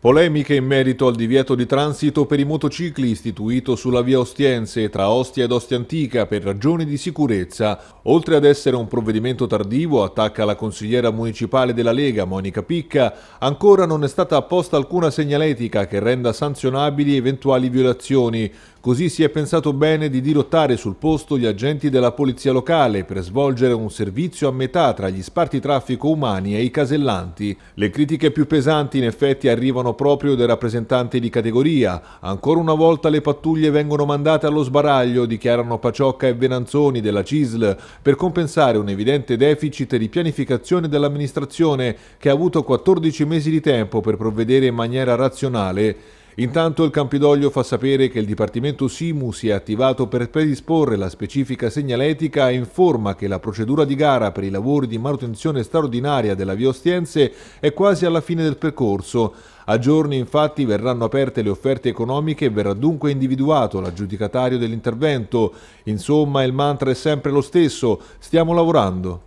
Polemiche in merito al divieto di transito per i motocicli istituito sulla via Ostiense tra Ostia ed Ostia Antica per ragioni di sicurezza. Oltre ad essere un provvedimento tardivo, attacca la consigliera municipale della Lega, Monica Picca, ancora non è stata apposta alcuna segnaletica che renda sanzionabili eventuali violazioni. Così si è pensato bene di dirottare sul posto gli agenti della polizia locale per svolgere un servizio a metà tra gli sparti traffico umani e i casellanti. Le critiche più pesanti in effetti arrivano proprio dai rappresentanti di categoria. Ancora una volta le pattuglie vengono mandate allo sbaraglio, dichiarano Paciocca e Venanzoni della CISL, per compensare un evidente deficit di pianificazione dell'amministrazione che ha avuto 14 mesi di tempo per provvedere in maniera razionale. Intanto il Campidoglio fa sapere che il Dipartimento Simu si è attivato per predisporre la specifica segnaletica e informa che la procedura di gara per i lavori di manutenzione straordinaria della Via Ostiense è quasi alla fine del percorso. A giorni infatti verranno aperte le offerte economiche e verrà dunque individuato l'aggiudicatario dell'intervento. Insomma il mantra è sempre lo stesso, stiamo lavorando.